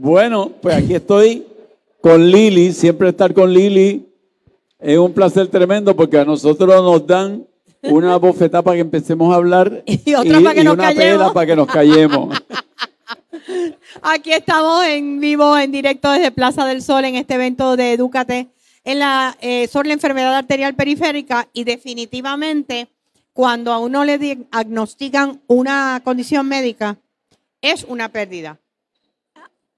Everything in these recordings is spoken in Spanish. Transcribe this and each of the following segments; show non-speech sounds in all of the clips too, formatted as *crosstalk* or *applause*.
Bueno, pues aquí estoy con Lili, siempre estar con Lili es un placer tremendo porque a nosotros nos dan una bofetada para que empecemos a hablar *laughs* y, otra para que nos una callemos. para que nos *laughs* Aquí estamos en vivo, en directo desde Plaza del Sol en este evento de Educate en la, eh, sobre la enfermedad arterial periférica y definitivamente cuando a uno le diagnostican una condición médica es una pérdida.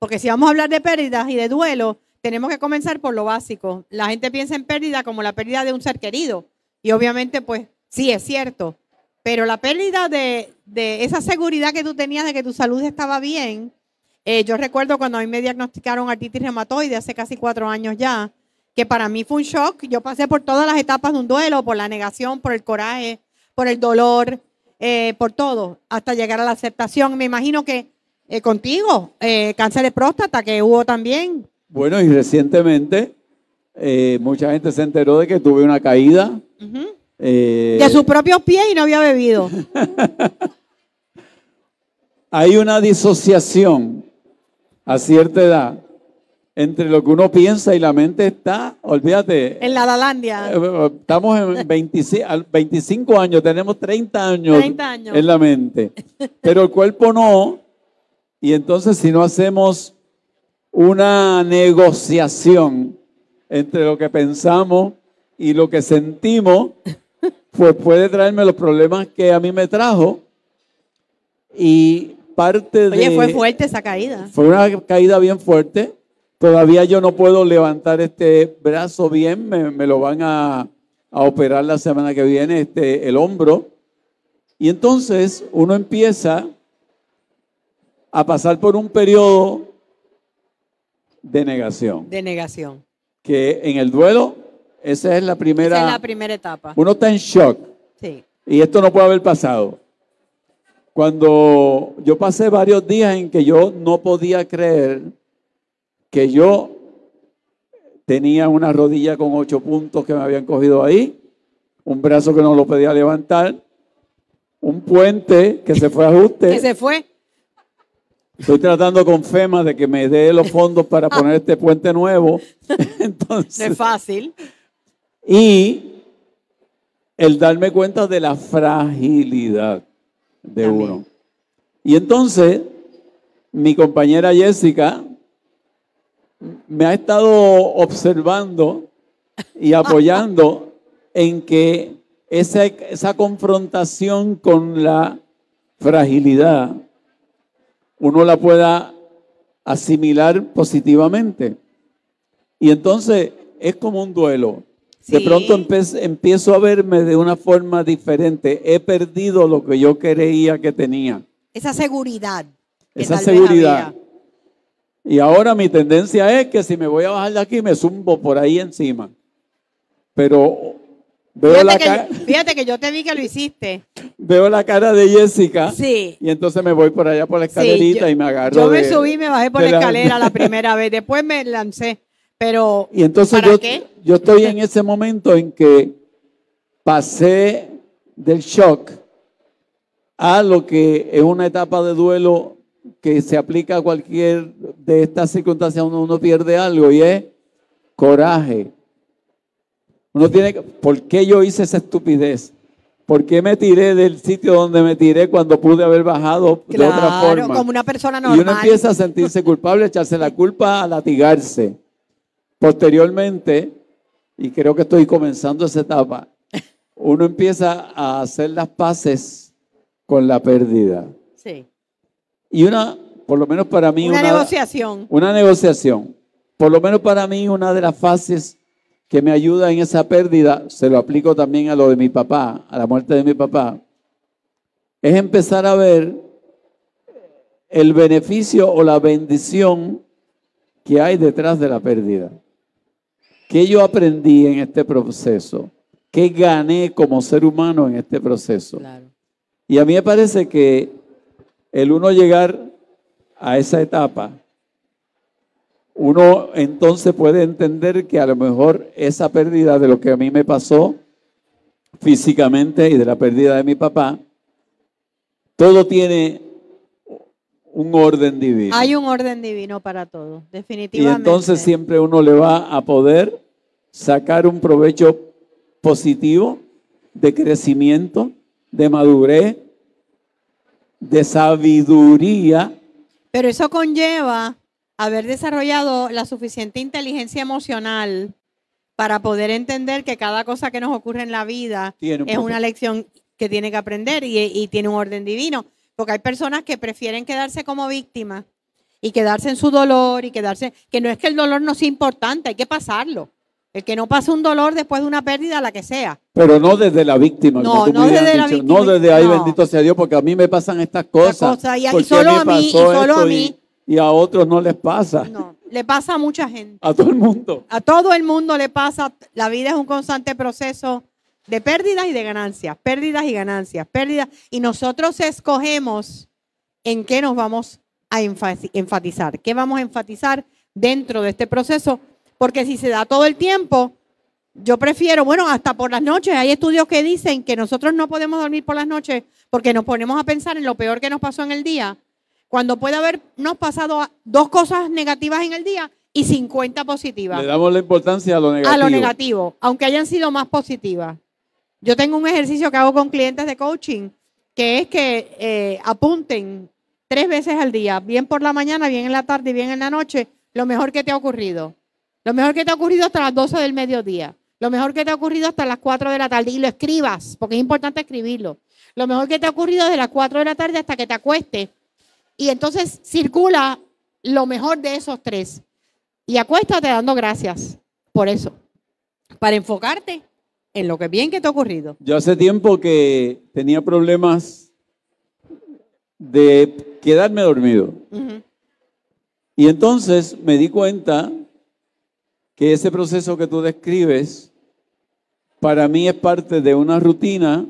Porque si vamos a hablar de pérdidas y de duelo, tenemos que comenzar por lo básico. La gente piensa en pérdida como la pérdida de un ser querido. Y obviamente, pues sí, es cierto. Pero la pérdida de, esa seguridad que tú tenías de que tu salud estaba bien. Eh, yo recuerdo cuando a mí me diagnosticaron artritis reumatoide hace casi cuatro años ya, que para mí fue un shock. Yo pasé por todas las etapas de un duelo, por la negación, por el coraje, por el dolor, eh, por todo, hasta llegar a la aceptación. Me imagino que eh, contigo, eh, cáncer de próstata que hubo también. Bueno, y recientemente eh, mucha gente se enteró de que tuve una caída. de sus propios pies y no había bebido. *laughs* Hay una disociación a cierta edad entre lo que uno piensa y la mente está, olvídate. En la Dalandia. Estamos en 25, *laughs* años, tenemos 30 30 años, en la mente. Pero el cuerpo no, y entonces si no hacemos una negociación entre lo que pensamos y lo que sentimos, pues puede traerme los problemas que a mí me trajo. Y parte Oye, de... fue fuerte esa caída. Fue una caída bien fuerte. Todavía yo no puedo levantar este brazo bien, me, lo van a, operar la semana que viene, este, el hombro. Y entonces uno empieza a pasar por un periodo de negación. De negación. Que en el duelo, esa es la primera. Esa es la primera etapa. Uno está en shock. Sí. Y esto no puede haber pasado. Cuando yo pasé varios días en que yo no podía creer que yo tenía una rodilla con ocho puntos que me habían cogido ahí, un brazo que no lo podía levantar, un puente que se fue a ajuste. que se fue. Estoy tratando con FEMA de que me dé los fondos para ah. poner este puente nuevo. *laughs* Entonces, es fácil. Y el darme cuenta de la fragilidad de uno. Y entonces, mi compañera Jessica me ha estado observando y *laughs* apoyando en que esa, esa confrontación con la fragilidad uno la pueda asimilar positivamente. Y entonces es como un duelo. De pronto empiezo a verme de una forma diferente. He perdido lo que yo creía que tenía. Esa seguridad. Esa seguridad. Y ahora mi tendencia es que si me voy a bajar de aquí, me zumbo por ahí encima. Pero fíjate, que, yo te vi que lo hiciste. Veo la cara de Jessica. Sí. Y entonces me voy por allá por la escalerita y me agarro. Yo me subí subí, me bajé por la escalera la... *laughs* primera vez. Después me lancé. Pero. Y entonces yo, yo estoy en ese momento en que pasé del shock a lo que es una etapa de duelo que se aplica a cualquier de estas circunstancias donde uno pierde algo y es coraje, uno tiene que, ¿por qué yo hice esa estupidez? ¿Por qué me tiré del sitio donde me tiré cuando pude haber bajado de otra forma? como una persona normal. Y uno empieza a sentirse culpable, echarse la culpa, a latigarse. Posteriormente, y creo que estoy comenzando esa etapa, uno empieza a hacer las paces con la pérdida. Sí. Y una, por lo menos para mí... una negociación. Una negociación. Por lo menos para mí, una de las fases que me ayuda en esa pérdida, se lo aplico también a lo de mi papá, a la muerte de mi papá, es empezar a ver el beneficio o la bendición que hay detrás de la pérdida. ¿Qué yo aprendí en este proceso? ¿Qué gané como ser humano en este proceso? Y a mí me parece que el uno llegar a esa etapa uno entonces puede entender que a lo mejor esa pérdida de lo que a mí me pasó físicamente y de la pérdida de mi papá, todo tiene un orden divino. Hay un orden divino para todo, definitivamente. Y entonces siempre uno le va a poder sacar un provecho positivo de crecimiento, de madurez, de sabiduría. Pero eso conlleva haber desarrollado la suficiente inteligencia emocional para poder entender que cada cosa que nos ocurre en la vida es una lección que tiene que aprender y, tiene un orden divino. Porque hay personas que prefieren quedarse como víctimas y quedarse en su dolor y quedarse, que no es que el dolor no sea importante, hay que pasarlo. El que no pasa un dolor después de una pérdida, la que sea. Pero no desde la víctima. No, no desde la víctima. No desde ahí, bendito sea Dios, porque a mí me pasan estas cosas. y, solo a mí, y solo a mí, y a otros no les pasa. No, le pasa a mucha gente. A todo el mundo. A todo el mundo le pasa. La vida es un constante proceso de pérdidas y de ganancias, pérdidas y ganancias, pérdidas. Y nosotros escogemos en qué nos vamos a enfatizar, qué vamos a enfatizar dentro de este proceso, porque si se da todo el tiempo, yo prefiero, bueno, hasta por las noches, hay estudios que dicen que nosotros no podemos dormir por las noches porque nos ponemos a pensar en lo peor que nos pasó en el día cuando puede habernos pasado dos cosas negativas en el día y 50 positivas. Le damos la importancia a lo negativo. A lo negativo, aunque hayan sido más positivas. Yo tengo un ejercicio que hago con clientes de coaching, que es que eh, apunten tres veces al día, bien por la mañana, bien en la tarde y bien en la noche, lo mejor que te ha ocurrido. Lo mejor que te ha ocurrido hasta las 12 del mediodía. Lo mejor que te ha ocurrido hasta las 4 de la tarde. Y lo escribas, porque es importante escribirlo. Lo mejor que te ha ocurrido desde las 4 de la tarde hasta que te acuestes y entonces circula lo mejor de esos tres. Y acuéstate dando gracias por eso, para enfocarte en lo que bien que te ha ocurrido. Yo hace tiempo que tenía problemas de quedarme dormido. Y entonces me di cuenta que ese proceso que tú describes para mí es parte de una rutina,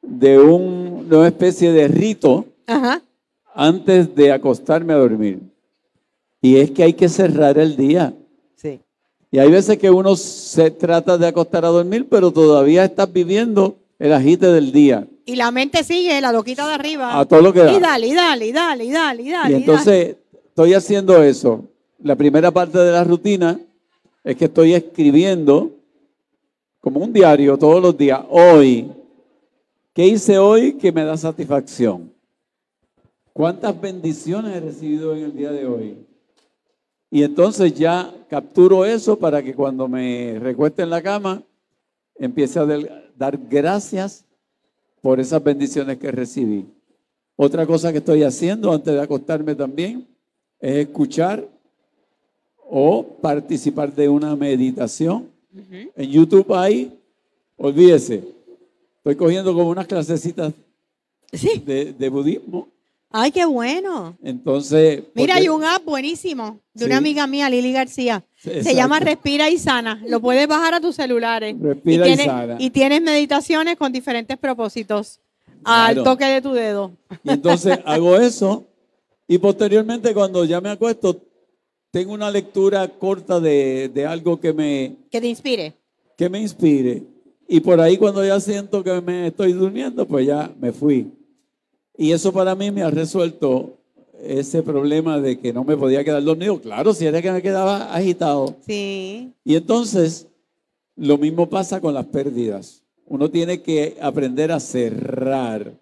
de, de una especie de rito. Ajá antes de acostarme a dormir. Y es que hay que cerrar el día. Sí. Y hay veces que uno se trata de acostar a dormir, pero todavía estás viviendo el agite del día. Y la mente sigue, la loquita de arriba. A todo lo que da. Y dale, y dale, y dale, y dale, y dale. Y entonces estoy haciendo eso. La primera parte de la rutina es que estoy escribiendo como un diario todos los días. Hoy, ¿qué hice hoy que me da satisfacción? ¿Cuántas bendiciones he recibido en el día de hoy? Y entonces ya capturo eso para que cuando me recueste en la cama, empiece a dar gracias por esas bendiciones que recibí. Otra cosa que estoy haciendo antes de acostarme también es escuchar o participar de una meditación. En YouTube hay, olvídese, estoy cogiendo como unas clasecitas de, de budismo Ay, qué bueno. Entonces. Mira, hay un app buenísimo de una amiga mía, Lili García. Se llama Respira y Sana. Lo puedes bajar a tus celulares. Respira y, Sana. Y tienes meditaciones con diferentes propósitos. Al toque de tu dedo. entonces *laughs* hago eso. Y posteriormente, cuando ya me acuesto, tengo una lectura corta de, de algo que me. Que te inspire. Que me inspire. Y por ahí, cuando ya siento que me estoy durmiendo, pues ya me fui. Y eso para mí me ha resuelto ese problema de que no me podía quedar dormido. Claro, si era que me quedaba agitado. Sí. Y entonces, lo mismo pasa con las pérdidas. Uno tiene que aprender a cerrar.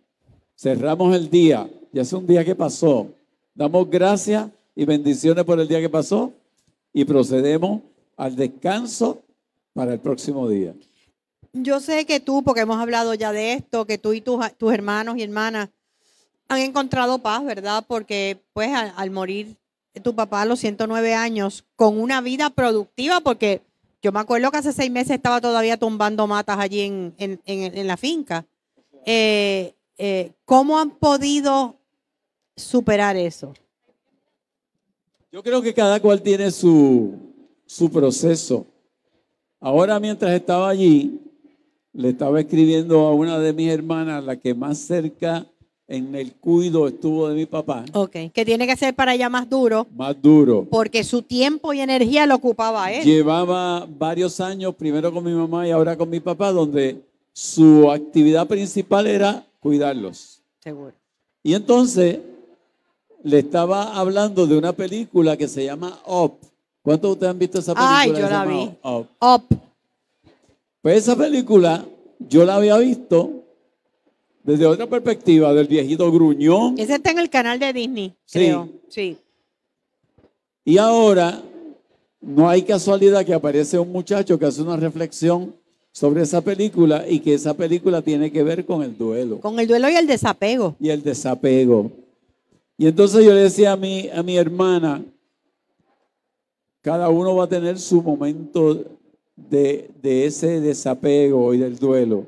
Cerramos el día. Ya es un día que pasó. Damos gracias y bendiciones por el día que pasó y procedemos al descanso para el próximo día. Yo sé que tú, porque hemos hablado ya de esto, que tú y tus, tus hermanos y hermanas han encontrado paz, ¿verdad? Porque pues al, morir tu papá a los 109 años, con una vida productiva, porque yo me acuerdo que hace seis meses estaba todavía tumbando matas allí en, en, la finca. Eh, eh, ¿Cómo han podido superar eso? Yo creo que cada cual tiene su, su proceso. Ahora mientras estaba allí, le estaba escribiendo a una de mis hermanas, la que más cerca en el cuido estuvo de mi papá. Ok, que tiene que ser para ella más duro. Más duro. Porque su tiempo y energía lo ocupaba él. Llevaba varios años, primero con mi mamá y ahora con mi papá, donde su actividad principal era cuidarlos. Seguro. Y entonces le estaba hablando de una película que se llama Up. ¿Cuántos de ustedes han visto esa película? Ay, yo la vi. Up? Pues esa película yo la había visto desde otra perspectiva del viejito gruñón. Ese está en el canal de Disney, sí. creo. Sí. Y ahora, no hay casualidad que aparece un muchacho que hace una reflexión sobre esa película y que esa película tiene que ver con el duelo. Con el duelo y el desapego. Y el desapego. Y entonces yo le decía a mi, a mi hermana, cada uno va a tener su momento de, de ese desapego y del duelo.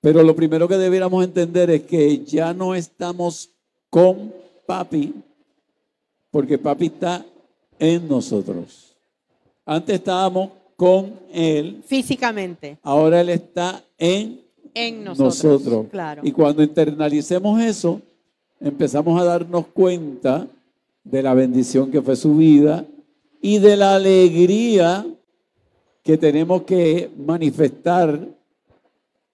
Pero lo primero que debiéramos entender es que ya no estamos con papi, porque papi está en nosotros. Antes estábamos con él. Físicamente. Ahora él está en, nosotros. Claro. Y cuando internalicemos eso, empezamos a darnos cuenta de la bendición que fue su vida y de la alegría que tenemos que manifestar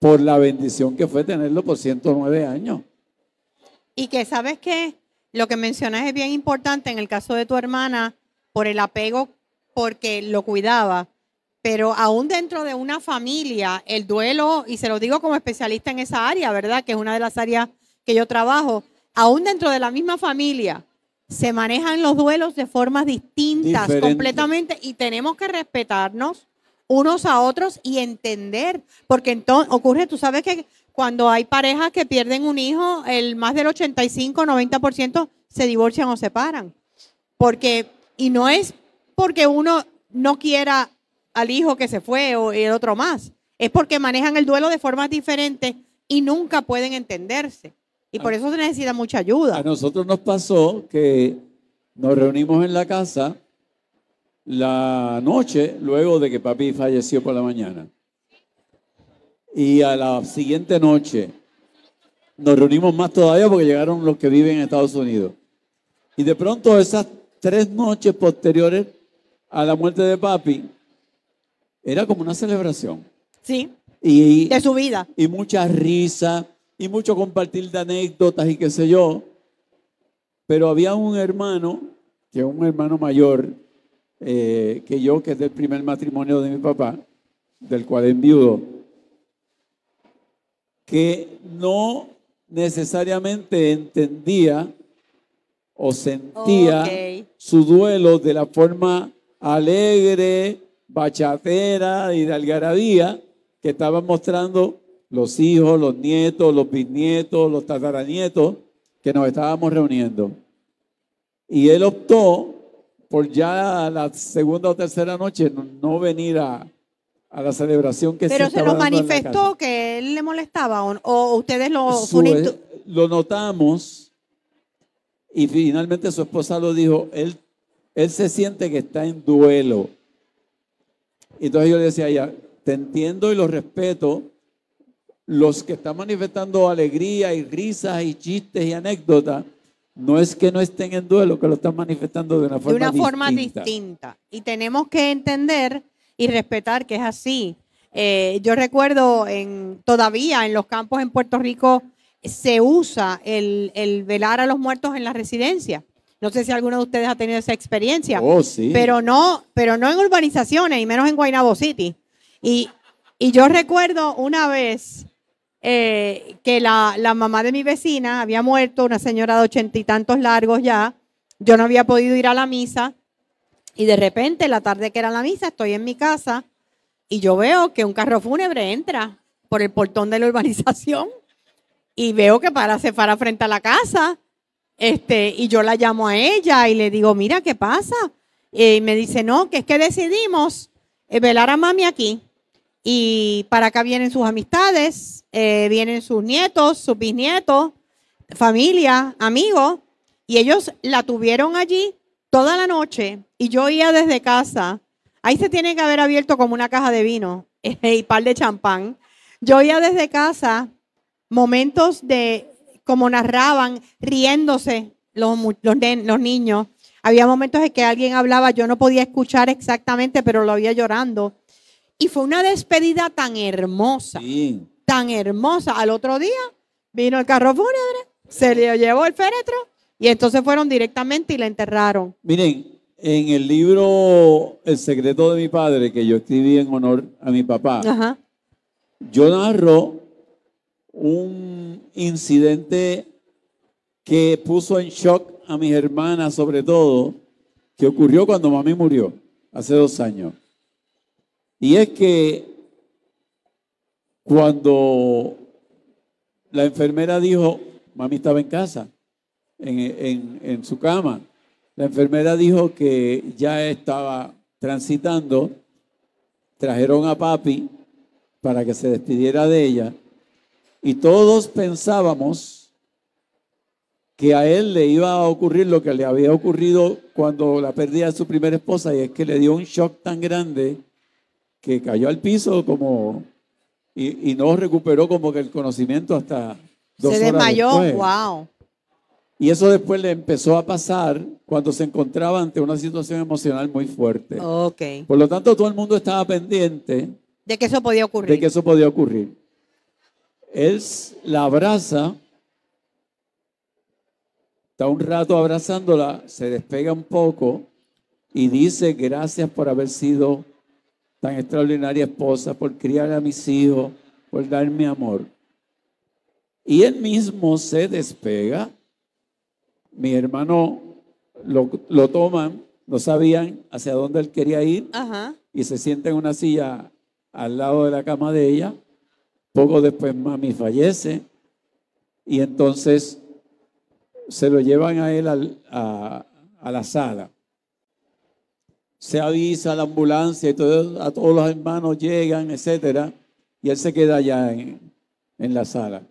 por la bendición que fue tenerlo por 109 años. Y que sabes que lo que mencionas es bien importante en el caso de tu hermana, por el apego, porque lo cuidaba. Pero aún dentro de una familia, el duelo, y se lo digo como especialista en esa área, ¿verdad? Que es una de las áreas que yo trabajo, aún dentro de la misma familia, se manejan los duelos de formas distintas completamente y tenemos que respetarnos unos a otros y entender, porque entonces ocurre, tú sabes que cuando hay parejas que pierden un hijo, el más del 85-90% se divorcian o separan. Porque y no es porque uno no quiera al hijo que se fue o el otro más, es porque manejan el duelo de formas diferentes y nunca pueden entenderse. Y por ah. eso se necesita mucha ayuda. A nosotros nos pasó que nos reunimos en la casa la noche luego de que papi falleció por la mañana. Y a la siguiente noche nos reunimos más todavía porque llegaron los que viven en Estados Unidos. Y de pronto esas tres noches posteriores a la muerte de papi, era como una celebración. Sí. Y, de su vida. Y mucha risa, y mucho compartir de anécdotas y qué sé yo. Pero había un hermano, que es un hermano mayor, eh, que yo, que es del primer matrimonio de mi papá, del cual viudo que no necesariamente entendía o sentía su duelo de la forma alegre, bachatera y de algarabía que estaban mostrando los hijos, los nietos, los bisnietos, los tataranietos que nos estábamos reuniendo. Y él optó por ya la segunda o tercera noche no, venir a, la celebración que se Pero se, lo manifestó que él le molestaba o, ustedes lo lo notamos y finalmente su esposa lo dijo, él él se siente que está en duelo. Entonces yo le decía ya te entiendo y lo respeto. Los que están manifestando alegría y risas y chistes y anécdotas, no es que no estén en duelo, que lo están manifestando de una forma distinta. De una forma distinta. Y tenemos que entender y respetar que es así. Eh, yo recuerdo en, todavía en los campos en Puerto Rico se usa el, velar a los muertos en la residencia. No sé si alguno de ustedes ha tenido esa experiencia. Oh, sí. Pero no, pero no en urbanizaciones y menos en Guaynabo City. y yo recuerdo una vez eh, que la, mamá de mi vecina había muerto, una señora de ochenta y tantos largos ya, yo no había podido ir a la misa y de repente la tarde que era la misa estoy en mi casa y yo veo que un carro fúnebre entra por el portón de la urbanización y veo que para se para frente a la casa este y yo la llamo a ella y le digo mira qué pasa y me dice no que es que decidimos eh, velar a mami aquí y para acá vienen sus amistades, eh, vienen sus nietos, sus bisnietos, familia, amigos. Y ellos la tuvieron allí toda la noche. Y yo iba desde casa. Ahí se tiene que haber abierto como una caja de vino *laughs* y par de champán. Yo iba desde casa momentos de, como narraban, riéndose los, los niños. Había momentos en que alguien hablaba, yo no podía escuchar exactamente, pero lo había llorando. Y fue una despedida tan hermosa, tan hermosa. Al otro día vino el carro fúnebre, se le llevó el féretro y entonces fueron directamente y la enterraron. Miren, en el libro El secreto de mi padre, que yo escribí en honor a mi papá, yo narro un incidente que puso en shock a mis hermanas, sobre todo, que ocurrió cuando mami murió, hace dos años. Y es que cuando la enfermera dijo, mami estaba en casa, en, su cama, la enfermera dijo que ya estaba transitando, trajeron a papi para que se despidiera de ella y todos pensábamos que a él le iba a ocurrir lo que le había ocurrido cuando la perdía de su primera esposa y es que le dio un shock tan grande que cayó al piso como y, no recuperó como que el conocimiento hasta dos Se desmayó, wow. Y eso después le empezó a pasar cuando se encontraba ante una situación emocional muy fuerte. Okay. Por lo tanto, todo el mundo estaba pendiente. De que eso podía ocurrir. De que eso podía ocurrir. Él la abraza, está un rato abrazándola, se despega un poco y dice, gracias por haber sido tan extraordinaria esposa, por criar a mis hijos, por darme amor. Y él mismo se despega. Mi hermano lo, lo toman, no sabían hacia dónde él quería ir y se sienta en una silla al lado de la cama de ella. Poco después mami fallece y entonces se lo llevan a él a la sala se avisa la ambulancia y a todos los hermanos llegan, etcétera, y él se queda allá en, la sala.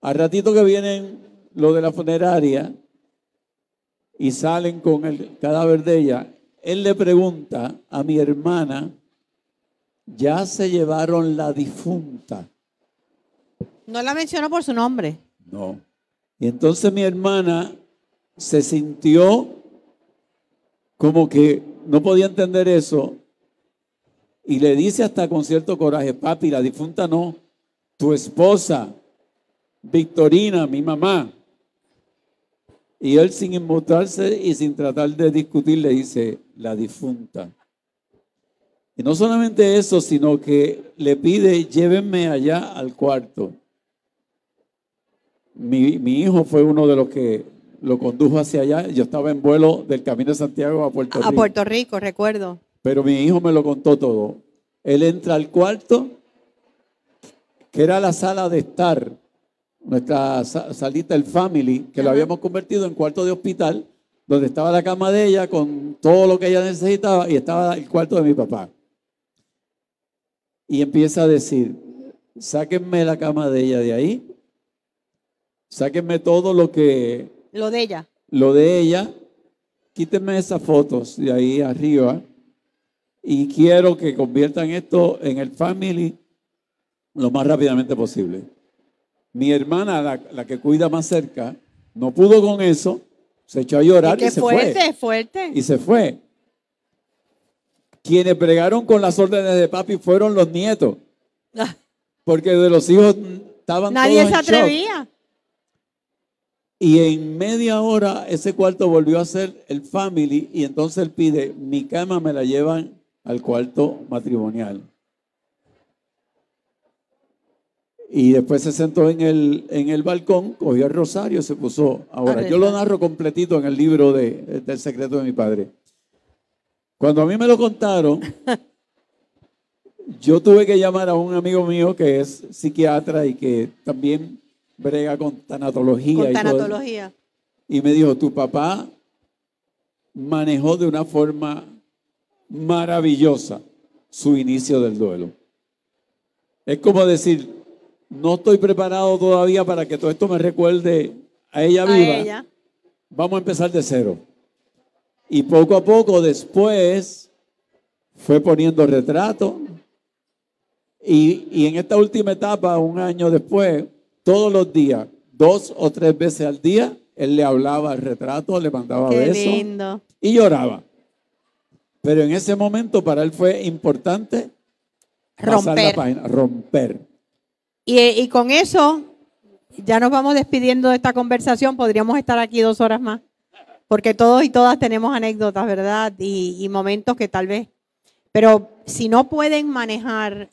Al ratito que vienen lo de la funeraria y salen con el cadáver de ella, él le pregunta a mi hermana, ya se llevaron la difunta. No la mencionó por su nombre. No. Y entonces mi hermana se sintió como que no podía entender eso. Y le dice hasta con cierto coraje, papi, la difunta no, tu esposa, Victorina, mi mamá. Y él sin inmutarse y sin tratar de discutir le dice, la difunta. Y no solamente eso, sino que le pide, llévenme allá al cuarto. Mi, mi hijo fue uno de los que lo condujo hacia allá. Yo estaba en vuelo del Camino de Santiago a Puerto Rico. A Puerto Rico, recuerdo. Pero mi hijo me lo contó todo. Él entra al cuarto, que era la sala de estar, nuestra salita, el family, que lo habíamos convertido en cuarto de hospital, donde estaba la cama de ella con todo lo que ella necesitaba y estaba el cuarto de mi papá. Y empieza a decir, sáquenme la cama de ella de ahí, sáquenme todo lo que lo de ella. Lo de ella. Quítenme esas fotos de ahí arriba. Y quiero que conviertan esto en el family lo más rápidamente posible. Mi hermana, la, que cuida más cerca, no pudo con eso, se echó a llorar y, se fuerte, fue. fuerte. Y se fue. Quienes pregaron con las órdenes de papi fueron los nietos. Ah. Porque de los hijos estaban Nadie se atrevía. Y en media hora ese cuarto volvió a ser el family y entonces él pide, mi cama me la llevan al cuarto matrimonial. Y después se sentó en el, en el balcón, cogió el rosario y se puso. Ahora, yo lo narro completito en el libro del secreto de mi padre. Cuando a mí me lo contaron, *laughs* yo tuve que llamar a un amigo mío que es psiquiatra y que también brega con tanatología. Con tanatología. Y, me dijo, tu papá manejó de una forma maravillosa su inicio del duelo. Es como decir, no estoy preparado todavía para que todo esto me recuerde a ella viva. Vamos a empezar de cero. Y poco a poco después fue poniendo retrato Y, y en esta última etapa, un año después, todos los días, dos o tres veces al día, él le hablaba al retrato, le mandaba besos y lloraba. Pero en ese momento para él fue importante romper. romper. Eh, y, con eso ya nos vamos despidiendo de esta conversación. Podríamos estar aquí dos horas más, porque todos y todas tenemos anécdotas, ¿verdad? Y, y momentos que tal vez. Pero si no pueden manejar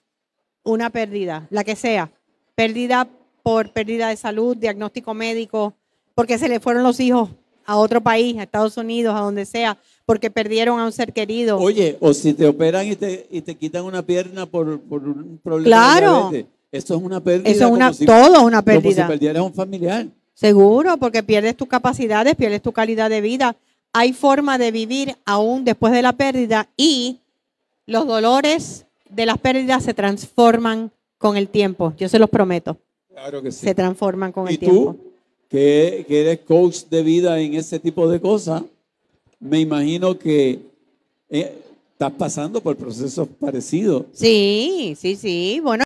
una pérdida, la que sea, pérdida por pérdida de salud, diagnóstico médico, porque se le fueron los hijos a otro país, a Estados Unidos, a donde sea, porque perdieron a un ser querido. Oye, o si te operan y te, y te quitan una pierna por, un problema. Claro. Eso es una pérdida. Eso es una, todo es una pérdida. Como si perdieras un familiar. Seguro, porque pierdes tus capacidades, pierdes tu calidad de vida. Hay forma de vivir aún después de la pérdida y los dolores de las pérdidas se transforman con el tiempo. Yo se los prometo. Claro que sí. Se transforman con el tiempo. Y tú, que, eres coach de vida en ese tipo de cosas, me imagino que eh, estás pasando por procesos parecidos. Sí, sí, sí. Bueno.